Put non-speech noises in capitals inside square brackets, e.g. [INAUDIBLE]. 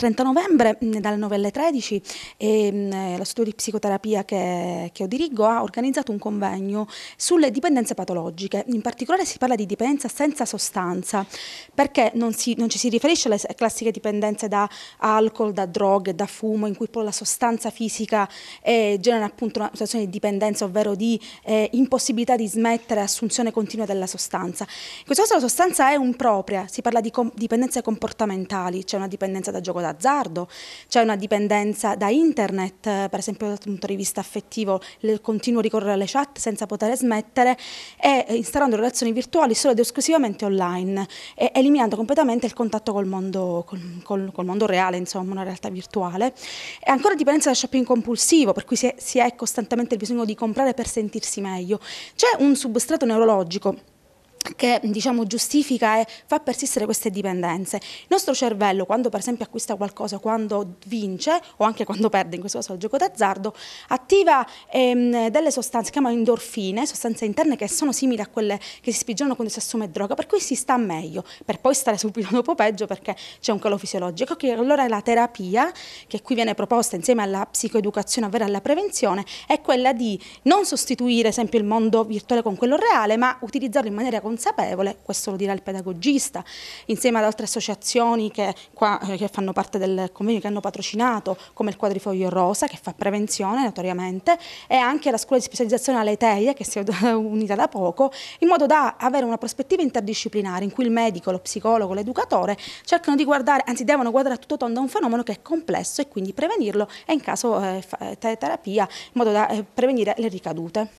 30 novembre mm, dalle 9 alle 13 e, mm, eh, lo studio di psicoterapia che, che, io dirigo ha organizzato un convegno sulle dipendenze patologiche, in particolare si parla di dipendenza senza sostanza perché non, si, non ci si riferisce alle classiche dipendenze da alcol, da droghe, da fumo in cui poi la sostanza fisica eh, genera appunto una situazione di dipendenza ovvero di eh, impossibilità di smettere assunzione continua della sostanza. In questo caso la sostanza è impropria, si parla di com dipendenze comportamentali, c'è cioè una dipendenza da gioco da d'azzardo, c'è una dipendenza da internet, eh, per esempio dal punto di vista affettivo, il continuo ricorrere alle chat senza poter smettere e eh, installando relazioni virtuali solo ed esclusivamente online, eliminando completamente il contatto col mondo, col, col, col mondo reale, insomma, una realtà virtuale. E ancora dipendenza dal shopping compulsivo, per cui si è, si è costantemente il bisogno di comprare per sentirsi meglio. C'è un substrato neurologico che diciamo, giustifica e fa persistere queste dipendenze. Il nostro cervello quando per esempio acquista qualcosa, quando vince o anche quando perde, in questo caso il gioco d'azzardo, attiva ehm, delle sostanze, si chiamano endorfine, sostanze interne che sono simili a quelle che si spigionano quando si assume droga, per cui si sta meglio, per poi stare subito [LAUGHS] dopo peggio perché c'è un calo fisiologico. Che allora la terapia che qui viene proposta insieme alla psicoeducazione, ovvero alla prevenzione, è quella di non sostituire esempio il mondo virtuale con quello reale, ma utilizzarlo in maniera consapevole, questo lo dirà il pedagogista, insieme ad altre associazioni che, qua, eh, che fanno parte del convegno, che hanno patrocinato, come il Quadrifoglio Rosa, che fa prevenzione notoriamente, e anche la scuola di specializzazione alle TEIE che si è [LAUGHS] unita da poco, in modo da avere una prospettiva interdisciplinare in cui il medico, lo psicologo, l'educatore cercano di guardare, anzi devono guardare a tutto tondo un fenomeno che è complesso e quindi prevenirlo e in caso eh, eh terapia in modo da eh, prevenire le ricadute.